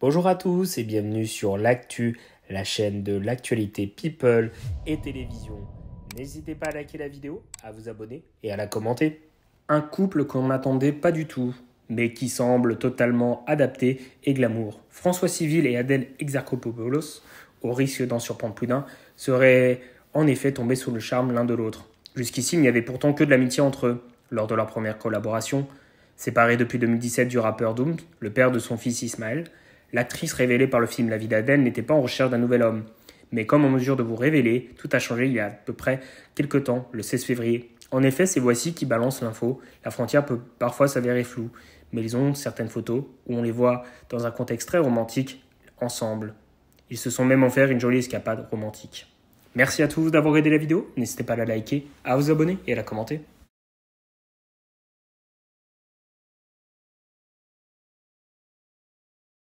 Bonjour à tous et bienvenue sur l'actu, la chaîne de l'actualité people et télévision. N'hésitez pas à liker la vidéo, à vous abonner et à la commenter. Un couple qu'on n'attendait pas du tout, mais qui semble totalement adapté et glamour. François Civil et Adèle Exarchopoulos, au risque d'en surprendre plus d'un, seraient en effet tombés sous le charme l'un de l'autre. Jusqu'ici, il n'y avait pourtant que de l'amitié entre eux. Lors de leur première collaboration, séparés depuis 2017 du rappeur Doom, le père de son fils Ismaël, L'actrice révélée par le film La vie d'Aden n'était pas en recherche d'un nouvel homme. Mais comme en mesure de vous révéler, tout a changé il y a à peu près quelques temps, le 16 février. En effet, c'est voici qui balance l'info. La frontière peut parfois s'avérer floue, mais ils ont certaines photos où on les voit dans un contexte très romantique ensemble. Ils se sont même offert une jolie escapade romantique. Merci à tous d'avoir aidé la vidéo, n'hésitez pas à la liker, à vous abonner et à la commenter.